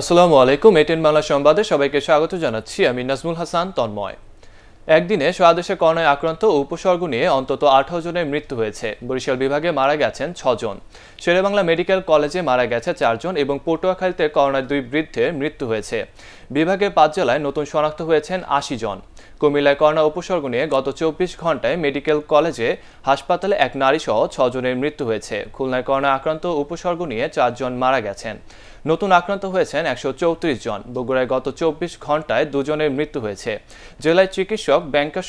আসসালামু আলাইকুম এটেন বাংলা সংবাদে সবাইকে স্বাগত জানাচ্ছি আমি নাজমুল হাসান তন্ময় একদিনে সারাদেশে করোনায় আক্রান্ত উপসর্গ নিয়ে অন্তত আঠারো জনের মৃত্যু হয়েছে বরিশাল বিভাগে মারা গেছেন ছজন শেরেবাংলা মেডিকেল কলেজে মারা গেছে চারজন এবং পটুয়াখালীতে করোনায় দুই বৃদ্ধের মৃত্যু হয়েছে বিভাগের পাঁচ জেলায় নতুন শনাক্ত হয়েছেন আশি জন কুমিল্লায় করোনা উপসর্গ নিয়ে গত চব্বিশ ঘন্টায় মেডিকেল কলেজে হাসপাতালে এক নারী ছ ছজনের মৃত্যু হয়েছে খুলনায় করোনা আক্রান্ত উপসর্গ নিয়ে চারজন মারা গেছেন নতুন আক্রান্ত হয়েছেন একশো জন বগুড়ায় গত চব্বিশ ঘন্টায় দুজনের মৃত্যু হয়েছে জেলায় চিকিৎসক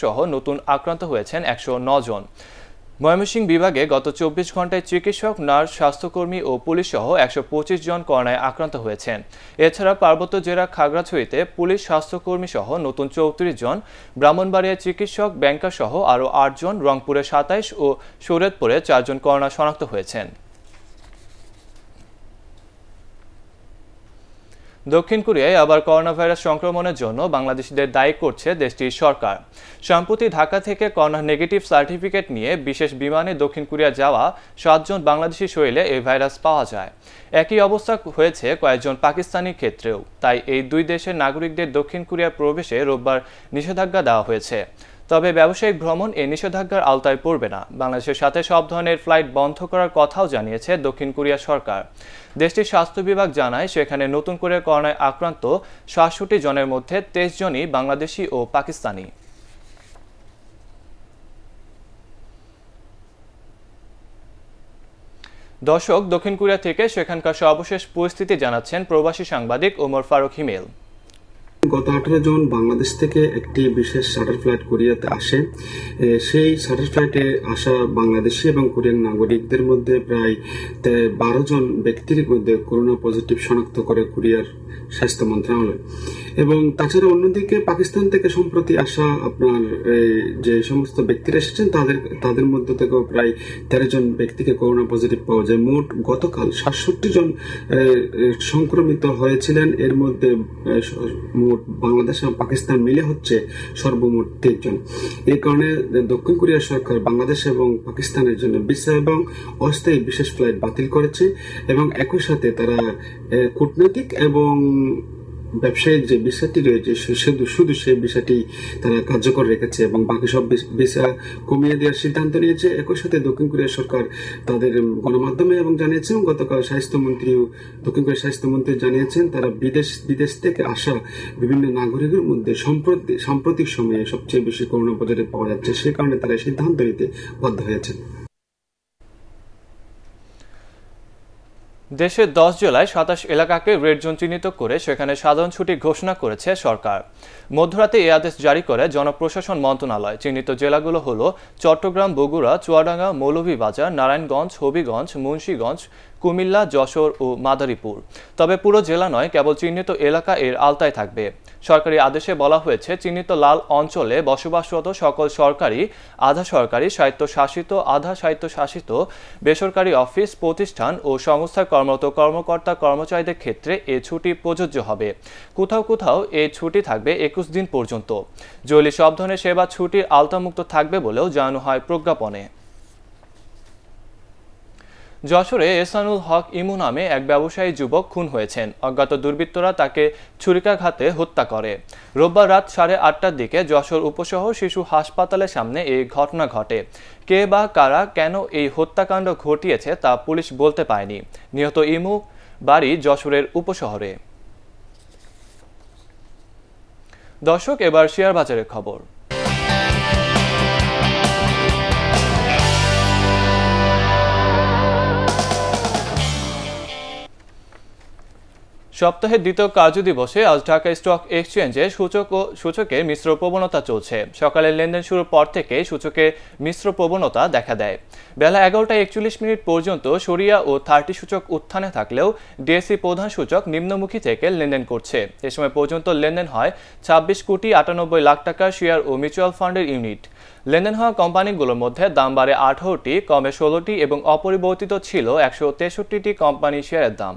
সহ নতুন আক্রান্ত হয়েছেন একশো জন ময়মনসিংহ বিভাগে গত চব্বিশ ঘন্টায় চিকিৎসক নার্স স্বাস্থ্যকর্মী ও পুলিশ সহ একশো পঁচিশ জন করোনায় আক্রান্ত হয়েছেন এছাড়া পার্বত্য জেলা খাগড়াছড়িতে পুলিশ স্বাস্থ্যকর্মী সহ নতুন চৌত্রিশ জন ব্রাহ্মণবাড়িয়া চিকিৎসক ব্যাংকার সহ আরও আটজন রংপুরে সাতাইশ ও শরীয়তপুরে চারজন করোনা শনাক্ত হয়েছেন দক্ষিণ কোরিয়ায় আবার করোনা ভাইরাস সংক্রমণের জন্য বাংলাদেশিদের দায়ী করছে দেশটির সরকার সম্প্রতি ঢাকা থেকে করোনা নেগেটিভ সার্টিফিকেট নিয়ে বিশেষ বিমানে দক্ষিণ কোরিয়া যাওয়া সাতজন বাংলাদেশি শৈলে এই ভাইরাস পাওয়া যায় একই অবস্থা হয়েছে কয়েকজন পাকিস্তানি ক্ষেত্রেও তাই এই দুই দেশের নাগরিকদের দক্ষিণ কোরিয়া প্রবেশে রোববার নিষেধাজ্ঞা দেওয়া হয়েছে তবে ব্যবসায়িক ভ্রমণ এ নিষেধাজ্ঞার আওতায় পড়বে না বাংলাদেশের সাথে সব ধরনের ফ্লাইট বন্ধ করার কথাও জানিয়েছে দক্ষিণ কোরিয়া সরকার দেশটির স্বাস্থ্য বিভাগ জানায় সেখানে নতুন করে করোনায় আক্রান্ত সাতষট্টি জনের মধ্যে তেইশ জনই বাংলাদেশি ও পাকিস্তানি দর্শক দক্ষিণ কোরিয়া থেকে সেখানকার সর্বশেষ পরিস্থিতি জানাচ্ছেন প্রবাসী সাংবাদিক ওমর ফারুক হিমেল গত আঠারো জন বাংলাদেশ থেকে একটি বিশেষ শাটার ফ্লাইট কোরিয়াতে আসে সেই শাটার ফ্লাইটে আসা বাংলাদেশি এবং কোরিয়ান নাগরিকদের মধ্যে প্রায় বারো জন ব্যক্তির মধ্যে করোনা পজিটিভ শনাক্ত করে কোরিয়ার স্বাস্থ্য মন্ত্রণালয় এবং তাছাড়া অন্যদিকে পাকিস্তান থেকে সম্প্রতি আসা আপনার যে সমস্ত ব্যক্তিরা এসেছেন তাদের তাদের মধ্যে থেকেও প্রায় তেরো জন ব্যক্তিকে করোনা পজিটিভ পাওয়া যায় মোট গতকাল সাতষট্টি জন সংক্রমিত হয়েছিলেন এর মধ্যে মোট বাংলাদেশ এবং পাকিস্তান মিলে হচ্ছে সর্বমোট তিনজন এই কারণে দক্ষিণ কোরিয়া সরকার বাংলাদেশ এবং পাকিস্তানের জন্য ভিসা এবং অস্থায়ী বিশেষ ফ্লাইট বাতিল করেছে এবং একই সাথে তারা কূটনৈতিক এবং ব্যবসায়িক যে ভিসাটি রয়েছে শুধু সেই ভিসাটি তারা কার্যকর রেখেছে এবং বাকি সব ভিসা কমিয়ে দেওয়ার সিদ্ধান্ত নিয়েছে একই সাথে দক্ষিণ কোরিয়া সরকার তাদের গণমাধ্যমে এবং জানিয়েছে গতকাল স্বাস্থ্যমন্ত্রীও দক্ষিণ কোরিয়ার স্বাস্থ্যমন্ত্রী জানিয়েছেন তারা বিদেশ বিদেশ থেকে আসা বিভিন্ন নাগরিকের মধ্যে সম্প্রতি সাম্প্রতিক সময়ে সবচেয়ে বেশি করোনা বাজারে পাওয়া যাচ্ছে সে কারণে তারা সিদ্ধান্ত নিতে বাধ্য হয়েছেন দেশে দশ জেলায় সাতাশ এলাকাকে রেড জোন চিহ্নিত করে সেখানে সাধারণ ছুটি ঘোষণা করেছে সরকার মধ্যরাতে এই আদেশ জারি করে জনপ্রশাসন মন্ত্রণালয় চিহ্নিত জেলাগুলো হল চট্টগ্রাম বগুড়া চুয়াডাঙ্গা মৌলভীবাজার নারায়ণগঞ্জ হবিগঞ্জ মুন্সীগঞ্জ কুমিল্লা যশোর ও মাদারীপুর তবে পুরো জেলা নয় কেবল চিহ্নিত এলাকা এর আলতায় থাকবে সরকারি আদেশে বলা হয়েছে চিহ্নিত লাল অঞ্চলে বসবাসরত সকল সরকারি আধা সরকারি স্বায়ত্তশাসিত আধা স্বায়ত্তশাসিত বেসরকারি অফিস প্রতিষ্ঠান ও সংস্থার কর্মরত কর্মকর্তা কর্মচারীদের ক্ষেত্রে এ ছুটি প্রযোজ্য হবে কোথাও কোথাও এ ছুটি থাকবে একুশ দিন পর্যন্ত জলি সব ধরনের সেবা ছুটির আলতামুক্ত থাকবে বলেও জানানো হয় প্রজ্ঞাপনে যশোরে এসানুল হক ইমু নামে এক ব্যবসায়ী যুবক খুন হয়েছেন অজ্ঞাত দুর্বৃত্তরা তাকে ছুরিকাঘাতে হত্যা করে রোববার রাত সাড়ে আটটার দিকে যশোর উপশহর শিশু হাসপাতালের সামনে এই ঘটনা ঘটে কে বা কারা কেন এই হত্যাকাণ্ড ঘটিয়েছে তা পুলিশ বলতে পায়নি নিহত ইমু বাড়ি যশোরের উপশহরে দর্শক এবার শেয়ার বাজারের খবর সপ্তাহের দ্বিতীয় কার্য দিবসে আজ ঢাকা স্টক এক্সচেঞ্জে সূচক ও সূচকে মিশ্র প্রবণতা চলছে সকালের লেনদেন শুরুর পর থেকে সূচকে মিশ্র প্রবণতা দেখা দেয় বেলা এগারোটা একচল্লিশ মিনিট পর্যন্ত সরিয়া ও থার্টি সূচক উত্থানে থাকলেও ডিএসসি প্রধান সূচক নিম্নমুখী থেকে লেনদেন করছে এ সময় পর্যন্ত লেনদেন হয় ছাব্বিশ কোটি আটানব্বই লাখ টাকা শেয়ার ও মিউচুয়াল ফান্ডের ইউনিট লেনদেন হওয়া কোম্পানিগুলোর মধ্যে দাম বাড়ে আঠারোটি কমে ষোলোটি এবং অপরিবর্তিত ছিল একশো তেষট্টিটি কোম্পানি শেয়ারের দাম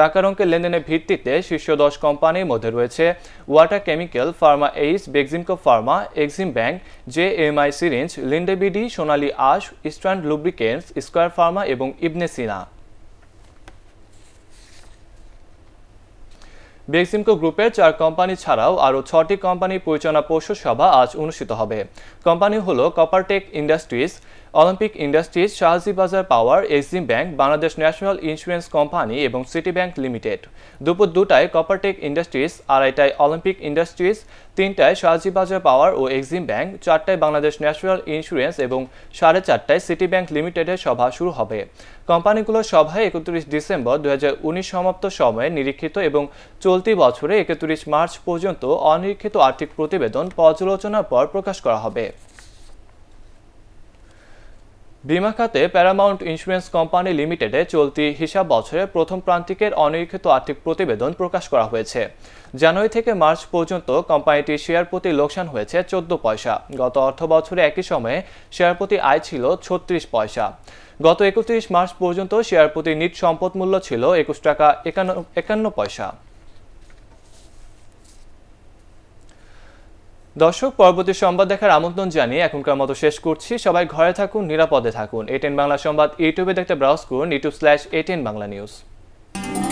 টাকার অঙ্কের লেনদেনের ভিত্তিতে শীর্ষ দশ কোম্পানির মধ্যে রয়েছে Wata Chemical Pharma Aids Beximco Pharma Exim Bank J M I Syringe Linde BD Sonali Aansh Eastern lubricants square Pharma এবং ইবনেসিনা বেক্সিমকো গ্রুপের চার কোম্পানি ছাড়াও আরও ছটি কোম্পানির পরিচালনা পর্ষদ সভা আজ অনুষ্ঠিত হবে কোম্পানি হল Coppertech Industries Olympic Industries Shahjibazar Power Exim Bank Bangladesh National Insurance Company এবং সিটি ব্যাংক লিমিটেড দুপুর দুটায় কপারটেক ইন্ডাস্ট্রিজ আড়াইটায় অলিম্পিক ইন্ডাস্ট্রিজ তিনটায় শাহজিবাজার পাওয়ার ও এক্সিম ব্যাংক চারটায় বাংলাদেশ ন্যাশনাল ইন্স্যুরেন্স এবং সাড়ে চারটায় সিটি ব্যাংক লিমিটেডের সভা শুরু হবে কোম্পানিগুলোর সভায় একত্রিশ ডিসেম্বর দু সমাপ্ত সময়ে নিরীক্ষিত এবং চলতি বছরে একত্রিশ মার্চ পর্যন্ত অনিরীক্ষিত আর্থিক প্রতিবেদন পর্যালোচনার পর প্রকাশ করা হবে বিমা খাতে প্যারামাউন্ট ইন্স্যুরেন্স কোম্পানি লিমিটেডে চলতি হিসাব বছরে প্রথম প্রান্তিকের অনিরীক্ষিত আর্থিক প্রতিবেদন প্রকাশ করা হয়েছে জানুয়ারি থেকে মার্চ পর্যন্ত কোম্পানিটির শেয়ার প্রতি লোকসান হয়েছে চোদ্দ পয়সা গত অর্থ বছরে একই সময়ে শেয়ার প্রতি আয় ছিল ছত্রিশ পয়সা গত একত্রিশ মার্চ পর্যন্ত শেয়ার প্রতি নিট সম্পদ মূল্য ছিল একুশ টাকা একান্ন পয়সা দর্শক পরবর্তী সংবাদ দেখার আমন্ত্রণ জানিয়ে এখনকার মতো শেষ করছি সবাই ঘরে থাকুন নিরাপদে থাকুন এটেন বাংলা সংবাদ ইউটিউবে দেখতে ব্রাউজ করুন YouTube slash ATN Bangla news